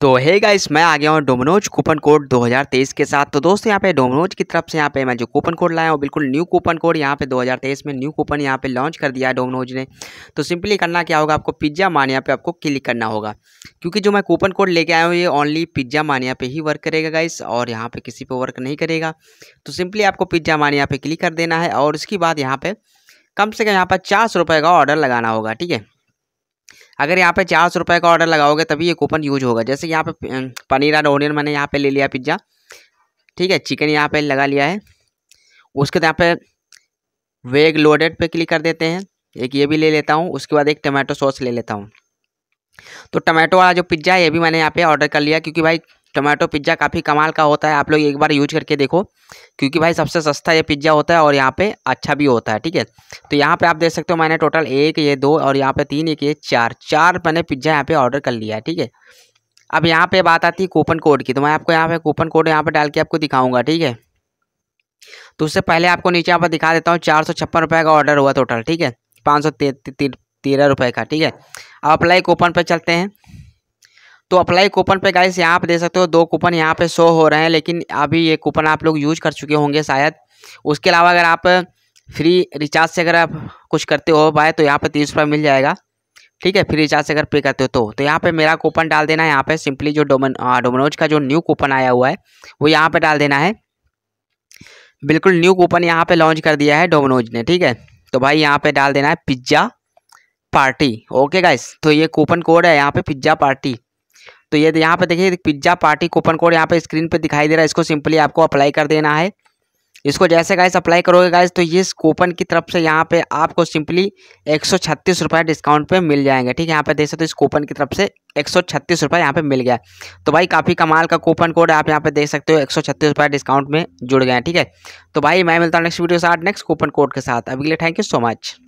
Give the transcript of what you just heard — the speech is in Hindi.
तो हे गाइस मैं आ गया हूँ डोमिनोज कूपन कोड 2023 के साथ तो दोस्तों यहाँ पे डोमिनोज की तरफ से यहाँ पे मैं जो कूपन कोड लाया हूँ बिल्कुल न्यू कूपन कोड यहाँ पे 2023 में न्यू कूपन यहाँ पे लॉन्च कर दिया है डोमिनोज ने तो सिंपली करना क्या होगा आपको पिज्जा मानिया पे आपको क्लिक करना होगा क्योंकि जो मैं कूपन कोड लेके आया हूँ ये ओनली पिज्जा मानिया पे ही वर्क करेगा गाइस और यहाँ पर किसी पर वर्क नहीं करेगा तो सिंपली आपको पिज्जा मानिया पे क्लिक कर देना है और उसके बाद यहाँ पर कम से कम यहाँ पर चार का ऑर्डर लगाना होगा ठीक है अगर यहाँ पे चार सौ रुपये का ऑर्डर लगाओगे तभी ये कूपन यूज होगा जैसे यहाँ पे पनीर और ओनियन मैंने यहाँ पे ले लिया पिज्ज़ा ठीक है चिकन यहाँ पे लगा लिया है उसके यहाँ पे वेग लोडेड पे क्लिक कर देते हैं एक ये भी ले लेता हूँ उसके बाद एक टमाटो सॉस ले लेता हूँ तो टमाटो वाला जो पिज्ज़ा है ये भी मैंने यहाँ पे ऑर्डर कर लिया क्योंकि भाई टोमेटो पिज्ज़ा काफ़ी कमाल का होता है आप लोग एक बार यूज करके देखो क्योंकि भाई सबसे सस्ता ये पिज्ज़ा होता है और यहाँ पे अच्छा भी होता है ठीक है तो यहाँ पे आप देख सकते हो मैंने टोटल एक ये दो और यहाँ पे तीन एक ये चार चार मैंने पिज्ज़ा यहाँ पे ऑर्डर कर लिया है ठीक है अब यहाँ पे बात आती है कूपन कोड की तो मैं आपको यहाँ पे कूपन कोड यहाँ पर डाल के आपको दिखाऊँगा ठीक है तो उससे पहले आपको नीचे यहाँ पर दिखा देता हूँ चार सौ छप्पन रुपये का ऑर्डर हुआ टोटल ठीक है पाँच सौ तेरह रुपये का ठीक है अब अप्लाई कूपन पर चलते हैं तो अप्लाई कूपन पे गाइस यहाँ पे दे सकते हो दो कूपन यहाँ पे शो हो रहे हैं लेकिन अभी ये कूपन आप लोग यूज कर चुके होंगे शायद उसके अलावा अगर आप फ्री रिचार्ज से अगर आप कुछ करते हो भाई तो यहाँ पर तीस रुपये मिल जाएगा ठीक है फ्री रिचार्ज से अगर पे करते हो तो तो यहाँ पे मेरा कूपन डाल देना है यहाँ पे सिंपली जो डोमन डोमिनोज का जो न्यू कूपन आया हुआ है वो यहाँ पे डाल देना है बिल्कुल न्यू कूपन यहाँ पे लॉन्च कर दिया है डोमिनोज ने ठीक है तो भाई यहाँ पे डाल देना है पिज्ज़ा पार्टी ओके गाइस तो ये कूपन कोड है यहाँ पे पिज्ज़ा पार्टी तो ये यहाँ पे देखिए पिज्ज़ा पार्टी कूपन कोड यहाँ पे स्क्रीन पे दिखाई दे रहा है इसको सिंपली आपको अप्लाई कर देना है इसको जैसे गाइस अप्लाई करोगे गाइस तो ये कूपन की तरफ से यहाँ पे आपको सिंपली एक सौ छत्तीस रुपये डिस्काउंट पे मिल जाएंगे ठीक है यहाँ पे देख सकते हो तो इस कूपन की तरफ से एक सौ छत्तीस रुपये यहाँ पे मिल गया तो भाई काफ़ी कमाल का कूपन कोड आप यहाँ पे देख सकते हो एक सौ छत्तीस रुपये डिस्काउंट में जुड़ गए ठीक है तो भाई मैं मिलता हूँ नेक्स्ट वीडियो के साथ नेक्स्ट कूपन कोड के साथ अभी के लिए थैंक यू सो मच